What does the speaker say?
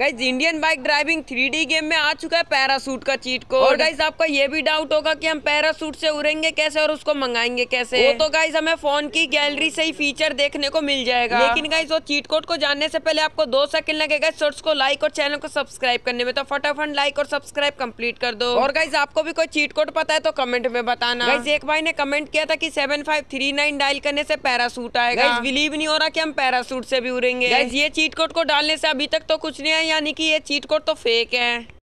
guys Indian bike driving three game में आ चुका है पैरासूट का चीट को और गाइज आपका ये भी डाउट होगा कि हम पैरासूट से उड़ेंगे कैसे और उसको मंगाएंगे कैसे वो तो गाइज हमें फोन की गैलरी से ही फीचर देखने को मिल जाएगा लेकिन गाइज वो चीट कोड को जानने से पहले आपको दो सेकंड लगेगा शॉर्ट्स को लाइक और चैनल को सब्सक्राइब करने में तो फटाफट लाइक और सब्सक्राइब कम्प्लीट कर दो और गाइज आपको भी कोई चीट कोड पता है तो कमेंट में बताना गाइज एक भाई ने कमेंट किया था की सेवन डायल करने से पैरासूट आएगा बिलीव नहीं हो रहा की हम पैरासूट से भी उड़ेंगे ये चीट कोड को डालने से अभी तक तो कुछ नहीं है यानी कि ये चीट कोड तो फेक है